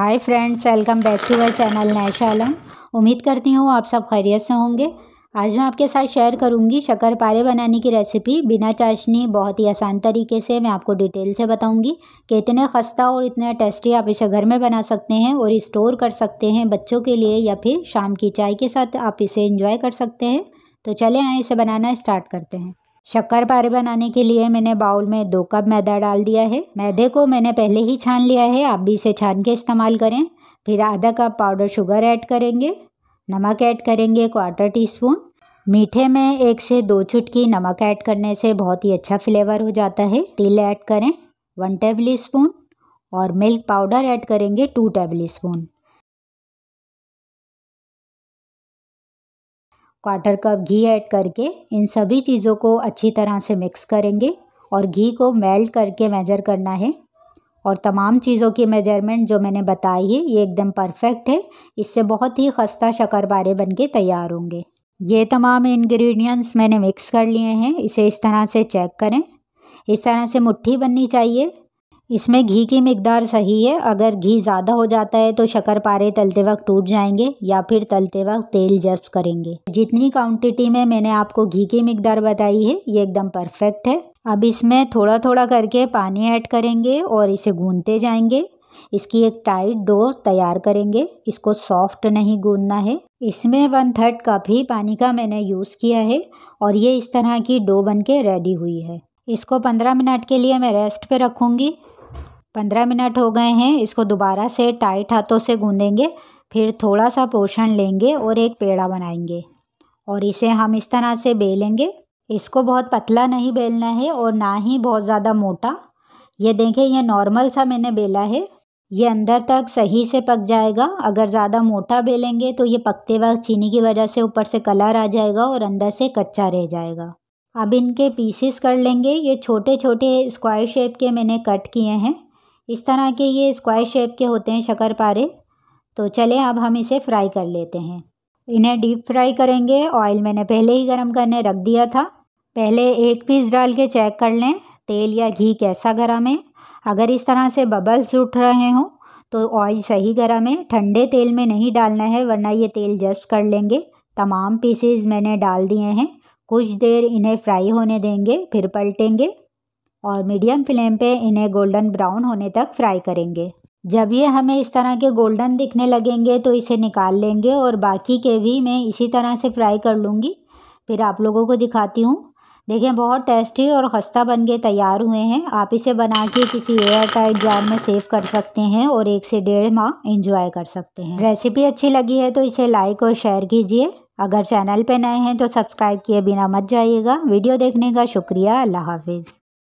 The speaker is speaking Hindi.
hi friends welcome back to our channel नैशालम उम्मीद करती हूँ आप सब खैरियत से होंगे आज मैं आपके साथ शेयर करूँगी शक्कर पारे बनाने की रेसिपी बिना चाशनी बहुत ही आसान तरीके से मैं आपको डिटेल से बताऊँगी कि इतने खस्ता और इतना टेस्टी आप इसे घर में बना सकते हैं और स्टोर कर सकते हैं बच्चों के लिए या फिर शाम की चाय के साथ आप इसे इंजॉय कर सकते हैं तो चले आए इसे बनाना स्टार्ट करते हैं शक्कर पारे बनाने के लिए मैंने बाउल में दो कप मैदा डाल दिया है मैदे को मैंने पहले ही छान लिया है आप भी इसे छान के इस्तेमाल करें फिर आधा कप पाउडर शुगर ऐड करेंगे नमक ऐड करेंगे क्वार्टर टी स्पून मीठे में एक से दो चुटकी नमक ऐड करने से बहुत ही अच्छा फ्लेवर हो जाता है तिल ऐड करें वन टेबल स्पून और मिल्क पाउडर ऐड करेंगे two tablespoon quarter cup घी ऐड करके इन सभी चीज़ों को अच्छी तरह से मिक्स करेंगे और घी को मेल्ट करके मेजर करना है और तमाम चीज़ों की मेजरमेंट जो मैंने बताई है ये एकदम परफेक्ट है इससे बहुत ही खस्ता शक्करबारे बन के तैयार होंगे ये तमाम इंग्रेडिएंट्स मैंने मिक्स कर लिए हैं इसे इस तरह से चेक करें इस तरह से मुट्ठी बननी चाहिए इसमें घी की मकदार सही है अगर घी ज़्यादा हो जाता है तो पारे तलते वक्त टूट जाएंगे या फिर तलते वक्त तेल जब्स करेंगे जितनी क्वांटिटी में मैंने आपको घी की मकदार बताई है ये एकदम परफेक्ट है अब इसमें थोड़ा थोड़ा करके पानी ऐड करेंगे और इसे गूंदते जाएंगे इसकी एक टाइट डोर तैयार करेंगे इसको सॉफ्ट नहीं गूंदना है इसमें वन थर्ड कप ही पानी का मैंने यूज़ किया है और ये इस तरह की डो बन के रेडी हुई है इसको पंद्रह मिनट के लिए मैं रेस्ट पे रखूँगी पंद्रह मिनट हो गए हैं इसको दोबारा से टाइट हाथों से गूँधेंगे फिर थोड़ा सा पोषण लेंगे और एक पेड़ा बनाएंगे और इसे हम इस तरह से बेलेंगे इसको बहुत पतला नहीं बेलना है और ना ही बहुत ज़्यादा मोटा ये देखें ये नॉर्मल सा मैंने बेला है ये अंदर तक सही से पक जाएगा अगर ज़्यादा मोटा बेलेंगे तो ये पकते वक्त चीनी की वजह से ऊपर से कलर आ जाएगा और अंदर से कच्चा रह जाएगा अब इनके पीसेस कर लेंगे ये छोटे छोटे स्क्वायर शेप के मैंने कट किए हैं इस तरह के ये स्क्वायर शेप के होते हैं शकर पारे तो चले अब हम इसे फ्राई कर लेते हैं इन्हें डीप फ्राई करेंगे ऑयल मैंने पहले ही गर्म करने रख दिया था पहले एक पीस डाल के चेक कर लें तेल या घी कैसा गरम है अगर इस तरह से बबल्स उठ रहे हों तो ऑयल सही गरम है ठंडे तेल में नहीं डालना है वरना ये तेल जस्ट कर लेंगे तमाम पीसेज मैंने डाल दिए हैं कुछ देर इन्हें फ्राई होने देंगे फिर पलटेंगे और मीडियम फ्लेम पे इन्हें गोल्डन ब्राउन होने तक फ्राई करेंगे जब ये हमें इस तरह के गोल्डन दिखने लगेंगे तो इसे निकाल लेंगे और बाकी के भी मैं इसी तरह से फ्राई कर लूँगी फिर आप लोगों को दिखाती हूँ देखें बहुत टेस्टी और खस्ता बन के तैयार हुए हैं आप इसे बना के किसी एयर टाइट जार में सेव कर सकते हैं और एक से डेढ़ माह इंजॉय कर सकते हैं रेसिपी अच्छी लगी है तो इसे लाइक और शेयर कीजिए अगर चैनल पर नए हैं तो सब्सक्राइब किए बिना मत जाइएगा वीडियो देखने का शुक्रिया अल्लाह हाफिज़